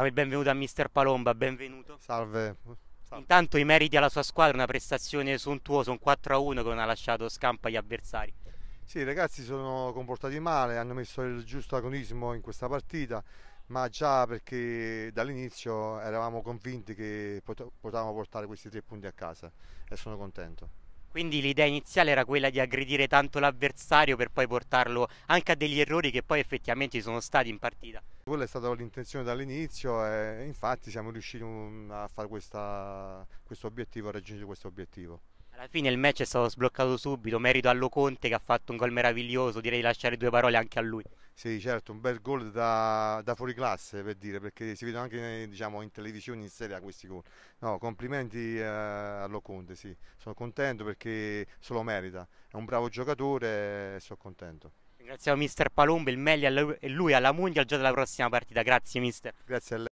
Diamo il benvenuto a Mister Palomba, benvenuto. Salve. Salve. Intanto i meriti alla sua squadra, una prestazione sontuosa, un 4-1 che non ha lasciato scampo agli avversari. Sì, i ragazzi sono comportati male, hanno messo il giusto agonismo in questa partita, ma già perché dall'inizio eravamo convinti che potevamo portare questi tre punti a casa e sono contento. Quindi l'idea iniziale era quella di aggredire tanto l'avversario per poi portarlo anche a degli errori che poi effettivamente ci sono stati in partita. Quella è stata l'intenzione dall'inizio e infatti siamo riusciti a fare questa, questo obiettivo, a raggiungere questo obiettivo. Alla fine il match è stato sbloccato subito, merito allo Conte che ha fatto un gol meraviglioso, direi di lasciare due parole anche a lui. Sì, certo, un bel gol da, da fuori classe per dire, perché si vedono anche diciamo, in televisione in Serie A questi gol. No, complimenti eh, allo sì, sono contento perché se lo merita, è un bravo giocatore e sono contento. Ringraziamo mister Palombo, il meglio a lui alla Mundial già della prossima partita, grazie mister. Grazie a lei.